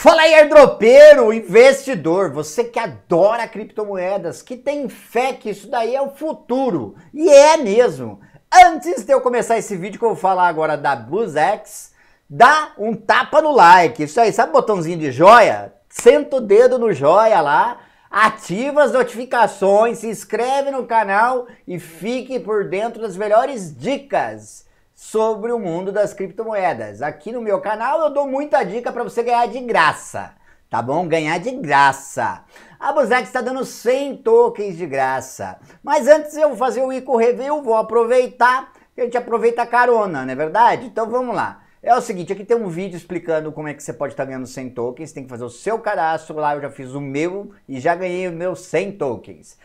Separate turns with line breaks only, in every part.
Fala aí, airdropeiro, investidor, você que adora criptomoedas, que tem fé que isso daí é o futuro. E é mesmo. Antes de eu começar esse vídeo que eu vou falar agora da BluesX, dá um tapa no like. Isso aí, sabe o botãozinho de joia? Senta o dedo no joia lá, ativa as notificações, se inscreve no canal e fique por dentro das melhores dicas sobre o mundo das criptomoedas. Aqui no meu canal eu dou muita dica para você ganhar de graça, tá bom? Ganhar de graça. A Buzex está dando 100 tokens de graça. Mas antes eu vou fazer o Ico Review, vou aproveitar, a gente aproveita a carona, não é verdade? Então vamos lá. É o seguinte, aqui tem um vídeo explicando como é que você pode estar tá ganhando 100 tokens, tem que fazer o seu cadastro lá, eu já fiz o meu e já ganhei os meus 100 tokens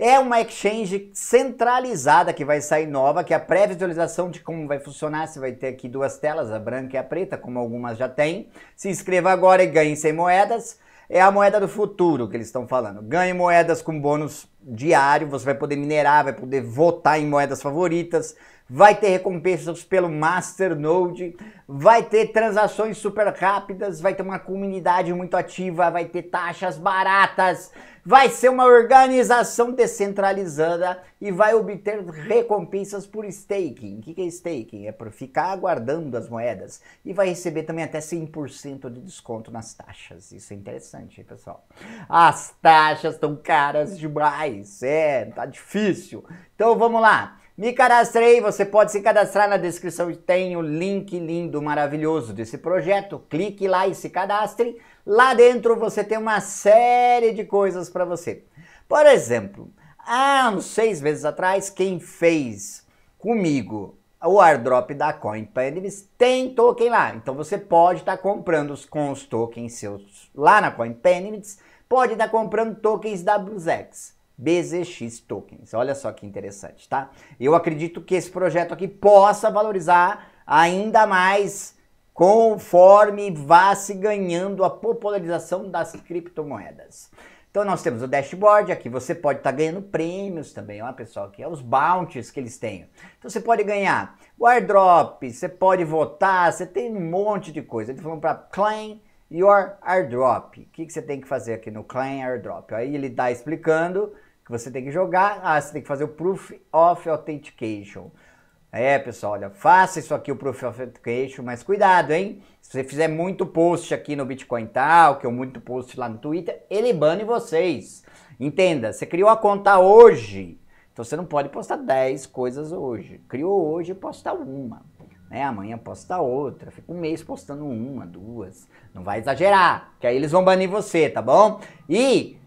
é uma exchange centralizada que vai sair nova, que é a pré-visualização de como vai funcionar. Você vai ter aqui duas telas, a branca e a preta, como algumas já tem. Se inscreva agora e ganhe 100 moedas. É a moeda do futuro que eles estão falando. Ganhe moedas com bônus diário, você vai poder minerar, vai poder votar em moedas favoritas, vai ter recompensas pelo Masternode, vai ter transações super rápidas, vai ter uma comunidade muito ativa, vai ter taxas baratas, vai ser uma organização descentralizada e vai obter recompensas por staking. O que é staking? É por ficar aguardando as moedas e vai receber também até 100% de desconto nas taxas. Isso é interessante, hein, pessoal. As taxas estão caras demais, é, tá difícil. Então vamos lá. Me cadastrei, você pode se cadastrar na descrição, tem o link lindo, maravilhoso desse projeto. Clique lá e se cadastre. Lá dentro você tem uma série de coisas para você. Por exemplo, há uns seis meses atrás, quem fez comigo o airdrop da CoinPandames tem token lá. Então você pode estar tá comprando os, com os tokens seus lá na CoinPandames, pode estar tá comprando tokens da BZX Tokens. Olha só que interessante, tá? Eu acredito que esse projeto aqui possa valorizar ainda mais conforme vá se ganhando a popularização das criptomoedas. Então nós temos o dashboard, aqui você pode estar tá ganhando prêmios também, ó pessoal, que é os bounties que eles têm. Então você pode ganhar o airdrop, você pode votar, você tem um monte de coisa. Eles falam para claim your airdrop. O que, que você tem que fazer aqui no claim airdrop? Aí ele está explicando que você tem que jogar. Ah, você tem que fazer o Proof of Authentication. É, pessoal, olha, faça isso aqui, o Proof of Authentication, mas cuidado, hein? Se você fizer muito post aqui no Bitcoin tal, que eu muito post lá no Twitter, ele bane vocês. Entenda, você criou a conta hoje, então você não pode postar 10 coisas hoje. Criou hoje, posta uma. Né? Amanhã posta outra, fica um mês postando uma, duas. Não vai exagerar, que aí eles vão banir você, tá bom? E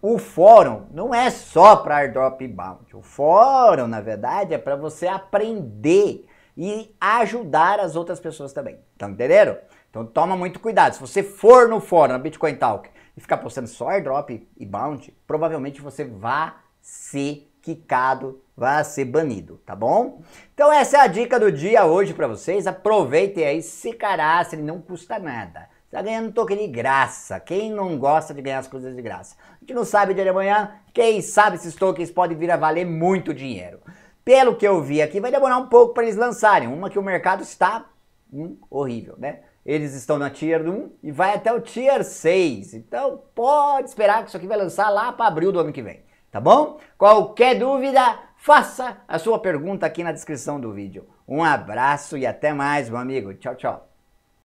o fórum não é só para airdrop bound. O fórum, na verdade, é para você aprender e ajudar as outras pessoas também. Então, entenderam? Então toma muito cuidado. Se você for no fórum, na Bitcoin Talk, e ficar postando só airdrop e bound, provavelmente você vai ser quicado, vai ser banido, tá bom? Então essa é a dica do dia hoje para vocês. Aproveitem aí, se carassem, não custa nada. Está ganhando token de graça. Quem não gosta de ganhar as coisas de graça? A gente não sabe de amanhã. Quem sabe esses tokens podem vir a valer muito dinheiro. Pelo que eu vi aqui, vai demorar um pouco para eles lançarem. Uma que o mercado está hum, horrível, né? Eles estão na Tier 1 e vai até o Tier 6. Então pode esperar que isso aqui vai lançar lá para abril do ano que vem, tá bom? Qualquer dúvida, faça a sua pergunta aqui na descrição do vídeo. Um abraço e até mais, meu amigo. Tchau, tchau.